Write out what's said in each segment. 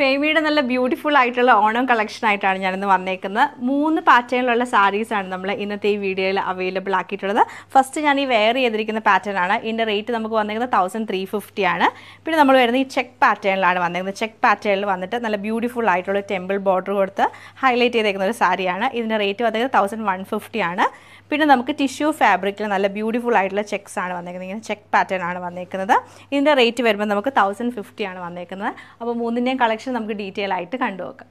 ഫേമിയുടെ നല്ല ബ്യൂട്ടിഫുൾ ആയിട്ടുള്ള ഓണം കളക്ഷൻ ആയിട്ടാണ് ഞാനിന്ന് വന്നേക്കുന്നത് മൂന്ന് പാറ്റേണിലുള്ള സാരീസാണ് നമ്മൾ ഇന്നത്തെ ഈ വീഡിയോയിൽ അവൈലബിൾ ആക്കിയിട്ടുള്ളത് ഫസ്റ്റ് ഞാൻ ഈ വെയർ ചെയ്തിരിക്കുന്ന പാറ്റേൺ ആണ് ഇതിൻ്റെ റേറ്റ് നമുക്ക് വന്നേക്കുന്നത് തൗസൻഡ് ത്രീ ഫിഫ്റ്റി ആണ് പിന്നെ നമ്മൾ വരുന്നത് ഈ ചെക്ക് പാറ്റേണിലാണ് വന്നേക്കുന്നത് ചെക്ക് പാറ്റേണിൽ വന്നിട്ട് നല്ല ബ്യൂട്ടിഫുൾ ആയിട്ടുള്ള ടെമ്പിൾ ബോർഡർ കൊടുത്ത് ഹൈലൈറ്റ് ചെയ്തേക്കുന്ന ഒരു സാരിയാണ് ഇതിൻ്റെ റേറ്റ് വന്നേക്കുന്നത് തൗസൻഡ് വൺ ഫിഫ്റ്റി ആണ് പിന്നെ നമുക്ക് ടിഷ്യൂ ഫാബ്രിക്കിൽ നല്ല ബ്യൂട്ടിഫുൾ ആയിട്ടുള്ള ചെക്സ് ആണ് വന്നേക്കുന്നത് ഇങ്ങനെ ചെക്ക് പാറ്റേൺ ആണ് വന്നേക്കുന്നത് ഇതിൻ്റെ റേറ്റ് വരുമ്പോൾ നമുക്ക് തൗസൻഡ് ഫിഫ്റ്റി ആണ് വന്നേക്കുന്നത് അപ്പോൾ മൂന്നിൻ്റെയും കളക്ഷൻ നമുക്ക് ഡീറ്റെയിൽ ആയിട്ട് കണ്ടുനോക്കാം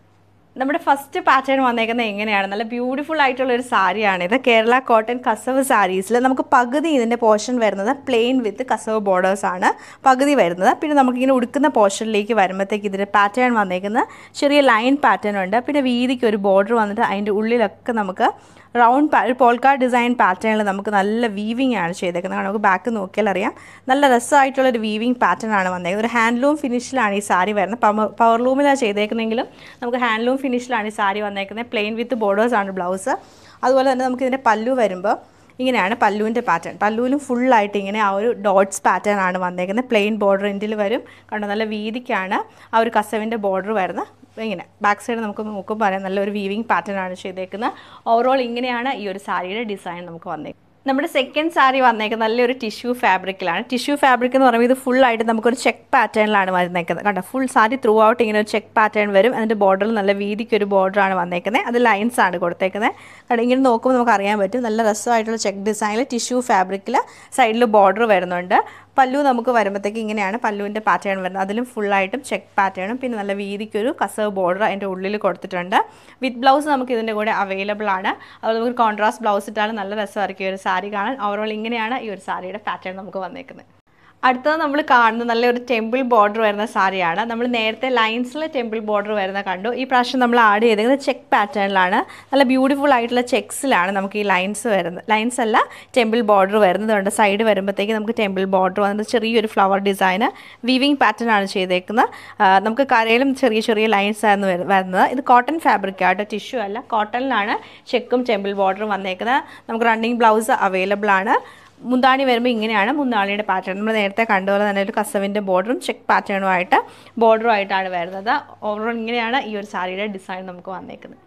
നമ്മുടെ ഫസ്റ്റ് പാറ്റേൺ വന്നേക്കുന്നത് എങ്ങനെയാണ് നല്ല ബ്യൂട്ടിഫുൾ ആയിട്ടുള്ള ഒരു സാരിയാണ് ഇത് കേരള കോട്ടൺ കസവ് സാരീസിൽ നമുക്ക് പകുതി ഇതിൻ്റെ പോർഷൻ വരുന്നത് പ്ലെയിൻ വിത്ത് കസവ് ബോർഡേഴ്സ് ആണ് പകുതി വരുന്നത് പിന്നെ നമുക്കിങ്ങനെ ഉടുക്കുന്ന പോർഷനിലേക്ക് വരുമ്പോഴത്തേക്ക് ഇതിൻ്റെ പാറ്റേൺ വന്നേക്കുന്നത് ചെറിയ ലൈൻ പാറ്റേൺ ഉണ്ട് പിന്നെ വീതിക്ക് ഒരു ബോർഡർ വന്നിട്ട് അതിൻ്റെ ഉള്ളിലൊക്കെ നമുക്ക് റൗണ്ട് പാ പോൾക്കാർ ഡിസൈൻ പാറ്റേണിൽ നമുക്ക് നല്ല വീവിംഗ് ആണ് ചെയ്തേക്കുന്നത് നമുക്ക് ബാക്ക് നോക്കിയാൽ അറിയാം നല്ല രസമായിട്ടുള്ളൊരു വീവിംഗ് പാറ്റേൺ ആണ് വന്നേക്കുന്നത് ഒരു ഹാൻഡ്ലൂം ഫിനിഷിലാണ് ഈ സാരി വരുന്നത് പവർ ലൂമിലാണ് ചെയ്തേക്കുന്നതെങ്കിലും നമുക്ക് ഹാൻഡ്ലൂം ഫിനിഷിലാണ് ഈ സാരി വന്നേക്കുന്നത് പ്ലെയിൻ വിത്ത് ബോർഡേഴ്സാണ് ബ്ലൗസ് അതുപോലെ തന്നെ നമുക്കിതിൻ്റെ പല്ലു വരുമ്പോൾ ഇങ്ങനെയാണ് പല്ലുവിൻ്റെ പാറ്റേൺ പല്ലുവിലും ഫുള്ളായിട്ട് ഇങ്ങനെ ആ ഒരു ഡോട്ട്സ് പാറ്റേൺ ആണ് വന്നേക്കുന്നത് പ്ലെയിൻ ബോർഡർ ഇൻഡിൽ വരും കണ്ടോ നല്ല വീതിക്കാണ് ആ ഒരു കസവിൻ്റെ ബോർഡർ വരുന്നത് ഇങ്ങനെ ബാക്ക് സൈഡ് നമുക്ക് നോക്കുമ്പോൾ പറയാം നല്ലൊരു വീവിങ് പാറ്റേൺ ആണ് ചെയ്തേക്കുന്നത് ഓവറോൾ ഇങ്ങനെയാണ് ഈ ഒരു സാരിയുടെ ഡിസൈൻ നമുക്ക് വന്നേക്കുന്നത് നമ്മുടെ സെക്കൻഡ് സാരി വന്നേക്കുന്നത് നല്ലൊരു ടിഷ്യൂ ഫാബ്രിക്കിലാണ് ടിഷ്യൂ ഫാബ്രിക് എന്ന് പറയുമ്പോൾ ഇത് ഫുൾ ആയിട്ട് നമുക്കൊരു ചെക്ക് പാറ്റേണിലാണ് വന്നേക്കുന്നത് കണ്ടോ ഫുൾ സാരി ത്രൂ ഔട്ട് ഇങ്ങനെ ഒരു ചെക്ക് പാറ്റേൺ വരും അതിൻ്റെ ബോർഡറിൽ നല്ല വീതിക്ക് ഒരു ബോർഡറാണ് വന്നേക്കുന്നത് അത് ലൈൻസ് ആണ് കൊടുത്തേക്കുന്നത് കണ്ടോ ഇങ്ങനെ നോക്കുമ്പോൾ നമുക്ക് അറിയാൻ പറ്റും നല്ല രസമായിട്ടുള്ള ചെക്ക് ഡിസൈനിൽ ടിഷ്യൂ ഫാബ്രിക്കിൽ സൈഡിൽ ബോർഡർ വരുന്നുണ്ട് പല്ലു നമുക്ക് വരുമ്പോഴത്തേക്ക് ഇങ്ങനെയാണ് പല്ലുവിൻ്റെ പാറ്റേൺ വരുന്നത് അതിലും ഫുള്ളായിട്ടും ചെക്ക് പാറ്റേണും പിന്നെ നല്ല വീതിക്കൊരു കസവ് ബോർഡർ അതിൻ്റെ ഉള്ളിൽ കൊടുത്തിട്ടുണ്ട് വിത്ത് ബ്ലൗസ് നമുക്ക് ഇതിൻ്റെ കൂടെ അവൈലബിൾ ആണ് അതുപോലെ നമുക്ക് കോൺട്രാസ്റ്റ് ബ്ലൗസ് ഇട്ടാൽ നല്ല രസമായിരിക്കും ഈ ഒരു സാരി കാണാൻ ഓവറോൾ ഇങ്ങനെയാണ് ഈ ഒരു സാരിയുടെ പാറ്റേൺ നമുക്ക് വന്നേക്കുന്നത് അടുത്തത് നമ്മൾ കാണുന്നത് നല്ലൊരു ടെമ്പിൾ ബോർഡർ വരുന്ന സാരിയാണ് നമ്മൾ നേരത്തെ ലൈൻസിലെ ടെമ്പിൾ ബോർഡർ വരുന്ന കണ്ടു ഈ പ്രാവശ്യം നമ്മൾ ആഡ് ചെയ്തത് ചെക്ക് പാറ്റേണിലാണ് നല്ല ബ്യൂട്ടിഫുൾ ആയിട്ടുള്ള ചെക്സിലാണ് നമുക്ക് ഈ ലൈൻസ് വരുന്നത് ലൈൻസ് അല്ല ടെമ്പിൾ ബോർഡർ വരുന്നതുകൊണ്ട് സൈഡ് വരുമ്പോഴത്തേക്ക് നമുക്ക് ടെമ്പിൾ ബോർഡർ വന്നിട്ട് ചെറിയൊരു ഫ്ലവർ ഡിസൈന് വീവിങ് പാറ്റേൺ ആണ് ചെയ്തേക്കുന്നത് നമുക്ക് കരയിലും ചെറിയ ചെറിയ ലൈൻസ് ആണ് വരുന്നത് ഇത് കോട്ടൺ ഫാബ്രിക് ആണ് ടിഷ്യൂ അല്ല കോട്ടണിലാണ് ചെക്കും ടെമ്പിൾ ബോർഡറും വന്നേക്കുന്നത് നമുക്ക് റണ്ണിങ് ബ്ലൗസ് അവൈലബിൾ ആണ് മുന്താണി വരുമ്പോൾ ഇങ്ങനെയാണ് മുന്താണിയുടെ പാറ്റേൺ നമ്മൾ നേരത്തെ കണ്ടുപോലെ തന്നെ ഒരു കസവിൻ്റെ ബോർഡറും ചെക്ക് പാറ്റേണുമായിട്ട് ബോർഡറുമായിട്ടാണ് വരുന്നത് ഓവറോൾ ഇങ്ങനെയാണ് ഈ ഒരു സാരിയുടെ ഡിസൈൻ നമുക്ക് വന്നേക്കുന്നത്